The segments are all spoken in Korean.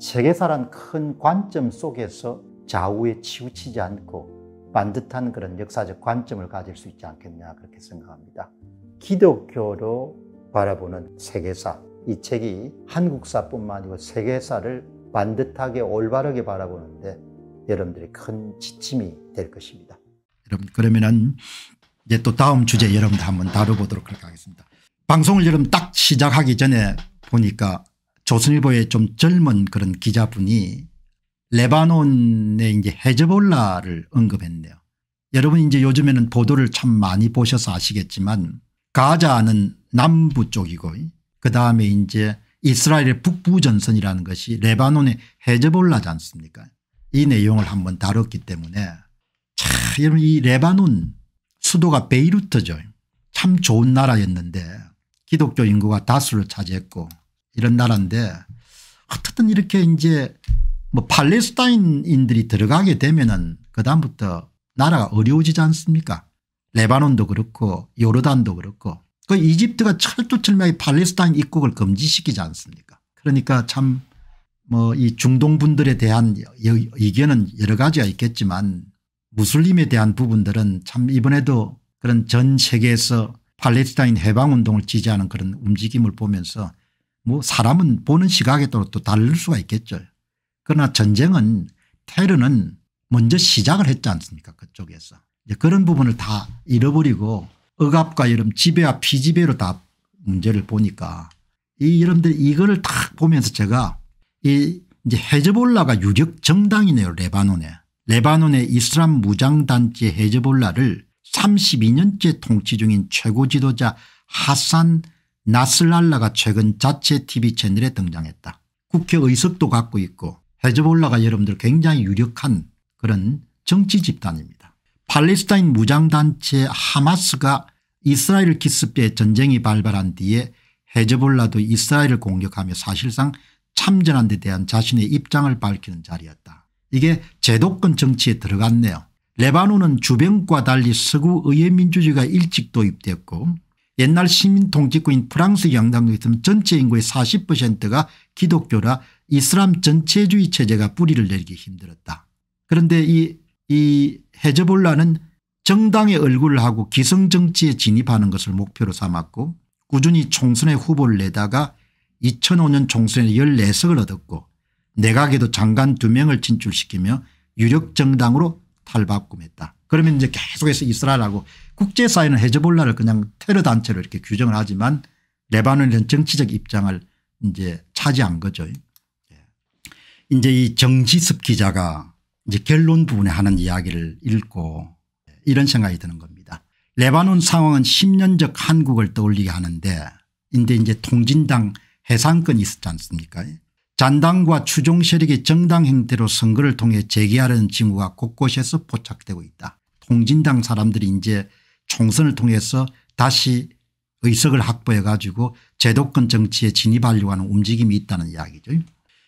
세계사란 큰 관점 속에서 좌우에 치우치지 않고 반듯한 그런 역사적 관점을 가질 수 있지 않겠냐 그렇게 생각합니다. 기독교로 바라보는 세계사 이 책이 한국사뿐만 아니고 세계사를 반듯하게 올바르게 바라보는데 여러분들이 큰 지침이 될 것입니다. 여러분 그러면은 이제 또 다음 주제 여러분들 한번 다뤄보도록 하겠습니다. 방송을 여러분 딱 시작하기 전에 보니까 조선일보의 좀 젊은 그런 기자분이 레바논의 이제 헤즈볼라를 언급했네요. 여러분 이제 요즘에는 보도를 참 많이 보셔서 아시겠지만 가자는 남부 쪽이고 그다음에 이제 이스라엘의 북부 전선이라는 것이 레바논의 헤즈볼라지 않습니까 이 내용을 한번 다뤘기 때문에 참 여러분 이 레바논 수도가 베이루트죠. 참 좋은 나라였는데 기독교 인구가 다수를 차지했고 이런 나라인데 어쨌든 이렇게 이제 뭐 팔레스타인인들이 들어가게 되면은 그다음부터 나라가 어려워지지 않습니까 레바논도 그렇고 요르단도 그렇고 그 이집트가 철두철미하게 팔레스타인 입국을 금지시키지 않습니까 그러니까 참 뭐 이 중동 분들에 대한 의견은 여러 가지가 있겠지만 무슬림에 대한 부분들은 참 이번에도 그런 전 세계에서 팔레스타인 해방운동을 지지하는 그런 움직임을 보면서 뭐 사람은 보는 시각에 따라 또 다를 수가 있겠죠. 그러나 전쟁은 테러는 먼저 시작을 했지 않습니까 그쪽에서. 그런 부분을 다 잃어버리고 억압과 이런 지배와 피지배로 다 문제를 보니까 이 여러분들 이거를 딱 보면서 제가 이 이제 헤즈볼라가 유력 정당이네요 레바논에. 레바논의 이슬람 무장단체 헤즈볼라를 32년째 통치 중인 최고 지도자 하산 나슬랄라가 최근 자체 tv 채널에 등장했다. 국회 의석도 갖고 있고 헤즈볼라가 여러분들 굉장히 유력한 그런 정치 집단입니다. 팔레스타인 무장단체 하마스가 이스라엘 키스베 전쟁이 발발한 뒤에 헤즈볼라도 이스라엘을 공격하며 사실상 참전한 데 대한 자신의 입장을 밝히는 자리였다. 이게 제도권 정치에 들어갔네요. 레바논은 주변과 달리 서구의회 민주주의가 일찍 도입됐고 옛날 시민 통치구인 프랑스 영당도 있으면 전체 인구의 40%가 기독교라 이슬람 전체주의 체제가 뿌리를 내리기 힘들었다. 그런데 이, 이 헤즈볼라는 정당의 얼굴을 하고 기성정치에 진입하는 것을 목표로 삼았고 꾸준히 총선에 후보를 내다가 2005년 총선에 14석을 얻었고 내각에도 장관 2명을 진출시키며 유력 정당으로 탈바꿈했다. 그러면 이제 계속해서 이스라엘하고 국제사회는 헤즈볼라를 그냥 테러단체로 이렇게 규정을 하지만 레바논은 정치적 입장을 이제 차지한 거죠. 예. 이제 이 정지섭 기자가 이제 결론 부분에 하는 이야기를 읽고 이런 생각이 드는 겁니다. 레바논 상황은 10년적 한국을 떠올리게 하는데 인데 이제 통진당 해산권이 있었지 않습니까 잔당과 추종 세력의 정당 행태로 선거를 통해 재개하려는 징후가 곳곳에서 포착되고 있다. 통진당 사람들이 이제 총선을 통해서 다시 의석을 확보해 가지고 제도권 정치에 진입하려고 하는 움직임이 있다는 이야기죠.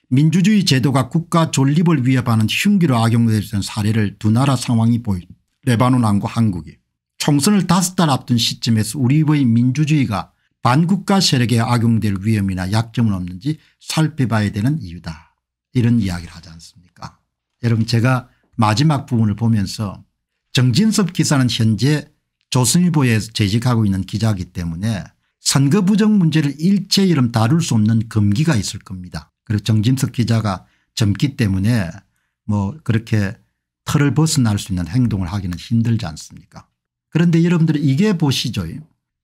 민주주의 제도가 국가 존립을 위협하는 흉기로 악용되는 사례를 두 나라 상황이 보인 레바논왕과 한국이 총선을 다섯 달 앞둔 시점에서 우리의 민주주의가 반국가 세력에 악용될 위험이나 약점은 없는지 살펴봐야 되는 이유다 이런 이야기를 하지 않습니까 여러분 제가 마지막 부분을 보면서 정진섭 기사는 현재 조선일보에 재직하고 있는 기자기 때문에 선거 부정 문제를 일체이름 다룰 수 없는 금기가 있을 겁니다. 그리고 정진석 기자가 젊기 때문에 뭐 그렇게 털을 벗어날 수 있는 행동을 하기는 힘들지 않습니까 그런데 여러분들 이게 보시죠.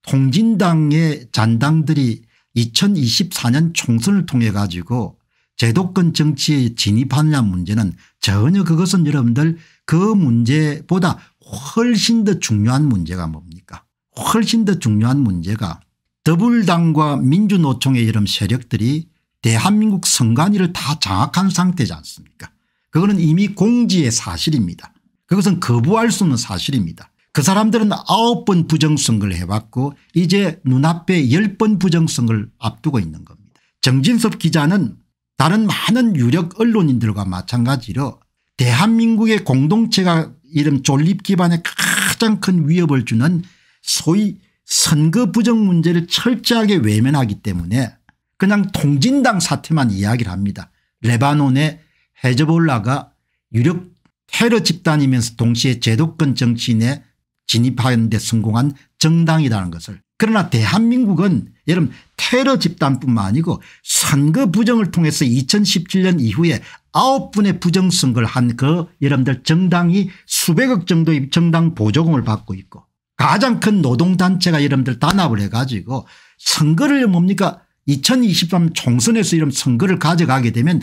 통진당의 잔당들이 2024년 총선을 통해 가지고 제도권 정치에 진입하느냐 문제는 전혀 그것은 여러분들 그 문제보다 훨씬 더 중요한 문제가 뭡니까 훨씬 더 중요한 문제가 더불당과 민주노총의 이런 세력들이 대한민국 선관위를 다 장악한 상태지 않습니까 그거는 이미 공지의 사실입니다. 그것은 거부할 수 없는 사실입니다. 그 사람들은 아홉 번 부정선거를 해왔고 이제 눈앞에 열 번 부정선거를 앞두고 있는 겁니다. 정진섭 기자는 다른 많은 유력 언론인들과 마찬가지로 대한민국의 공동체가 이름 존립 기반에 가장 큰 위협을 주는 소위 선거 부정 문제를 철저하게 외면하기 때문에 그냥 통진당 사태만 이야기를 합니다. 레바논의 헤즈볼라가 유력 테러 집단이면서 동시에 제도권 정치인에 진입하는 데 성공한 정당이라는 것을 그러나 대한민국은 여러분 테러 집단뿐만 아니고 선거 부정을 통해서 2017년 이후에 아홉 분의 부정선거를 한 그 여러분들 정당이 수백억 정도의 정당 보조금을 받고 있고 가장 큰 노동단체가 여러분들 단합을 해가지고 선거를 뭡니까 2023 총선에서 이런 선거를 가져가게 되면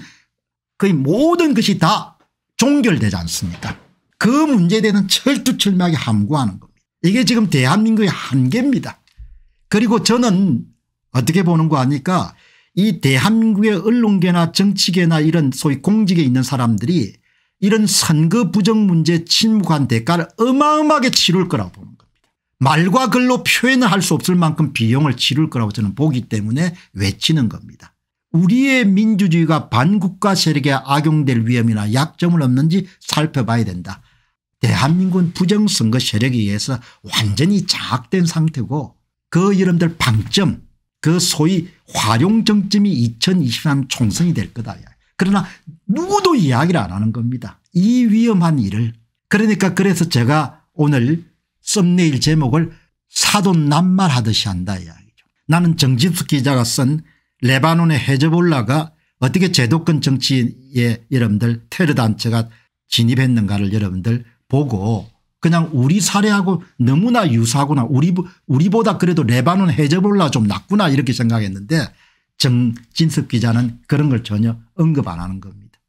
거의 모든 것이 다 종결되지 않습니까 그 문제에 대해서는 철두철미하게 함구하는 겁니다. 이게 지금 대한민국의 한계입니다. 그리고 저는 어떻게 보는 거 아니까 이 대한민국의 언론계나 정치계나 이런 소위 공직에 있는 사람들이 이런 선거 부정 문제 침묵한 대가를 어마어마하게 치를 거라고 보는 겁니다. 말과 글로 표현을 할 수 없을 만큼 비용을 치를 거라고 저는 보기 때문에 외치는 겁니다. 우리의 민주주의가 반국가 세력에 악용될 위험이나 약점은 없는지 살펴봐야 된다. 대한민국은 부정선거 세력에 의해서 완전히 자악된 상태고 그 이름들 방점 그 소위 활용정점이2023 총선이 될 거다. 그러나 누구도 이야기를 안 하는 겁니다. 이 위험한 일을. 그러니까 그래서 제가 오늘 썸네일 제목을 사돈 낱말하듯이 한다 이야기죠. 나는 정진숙 기자가 쓴 레바논의 해저볼라가 어떻게 제도권 정치의 여러분들 테러 단체가 진입했는가를 여러분들 보고 그냥 우리 사례하고 너무나 유사하구나. 우리, 우리보다 그래도 레바논 해저볼라 좀 낫구나 이렇게 생각했는데 정진석 기자는 그런 걸 전혀 언급 안 하는 겁니다.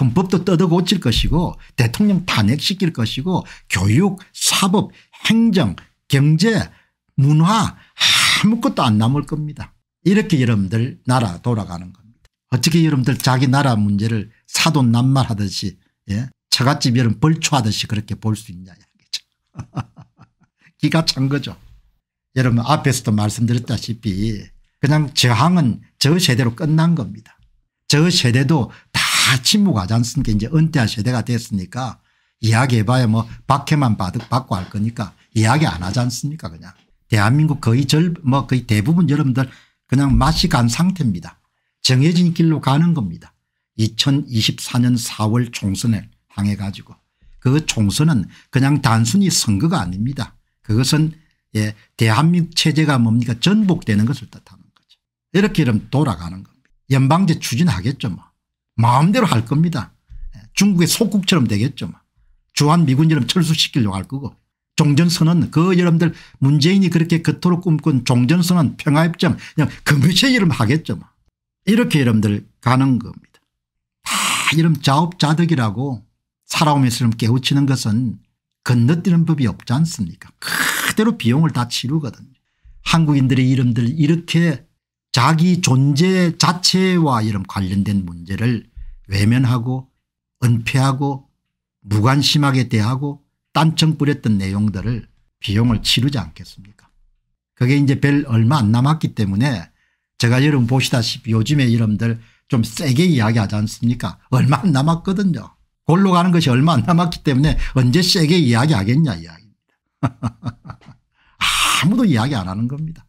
헌법도 뜯어고칠 것이고 대통령 탄핵시킬 것이고 교육 사법 행정 경제 문화 아무것도 안 남을 겁니다. 이렇게 여러분들 나라 돌아가는 겁니다. 어떻게 여러분들 자기 나라 문제를 사돈 난말하듯이 예? 처갓집 여름 벌초하듯이 그렇게 볼 수 있냐 기가 찬 거죠. 여러분 앞에서도 말씀드렸다시피 그냥 저항은 저 세대로 끝난 겁니다. 저 세대도 다 침묵하지 않습니까 이제 은퇴한 세대가 됐으니까 이야기해봐야 뭐 박해만 받, 고할 거니까 이야기 안 하지 않습니까 그냥. 대한민국 거의 절뭐 거의 대부분 여러분들 그냥 맛이 간 상태입니다. 정해진 길로 가는 겁니다. 2024년 4월 총선을 향해 가지고 그 총선은 그냥 단순히 선거가 아닙니다. 그것은 예, 대한민국 체제가 뭡니까 전복되는 것을 뜻하는 거죠. 이렇게 이러 돌아가는 겁니다. 연방제 추진하겠죠. 뭐. 마음대로 할 겁니다. 예, 중국의 속국처럼 되겠죠. 뭐. 주한미군처럼 철수시키려고 할 거고 종전선언 그 여러분들 문재인이 그렇게 그토록 꿈꾼 종전선언 평화협정 그냥 금유 그 이름 하겠죠. 뭐. 이렇게 여러분들 가는 겁니다. 다 이름 자업자득이라고 살아오면서름 깨우치는 것은 건너뛰는 법이 없지 않습니까 그대로 비용을 다 치르거든요. 한국인들의 이름들 이렇게 자기 존재 자체와 이런 관련된 문제를 외면하고 은폐하고 무관심하게 대하고 딴청 뿌렸던 내용들을 비용을 치르지 않겠습니까 그게 이제 별 얼마 안 남았기 때문에 제가 여러분 보시다시피 요즘에 이름들 좀 세게 이야기하지 않습니까 얼마 안 남았거든요. 골로 가는 것이 얼마 안 남았기 때문에 언제 세게 이야기하겠냐 이야기입니다. 아무도 이야기 안 하는 겁니다.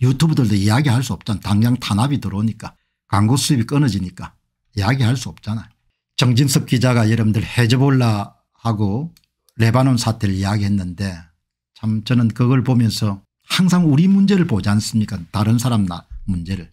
유튜브들도 이야기할 수 없잖아. 당장 탄압이 들어오니까 광고 수입이 끊어지니까 이야기할 수없잖아 정진석 기자가 여러분들 해즈볼라하고 레바논 사태를 이야기했는데 참 저는 그걸 보면서 항상 우리 문제를 보지 않습니까 다른 사람 나 문제를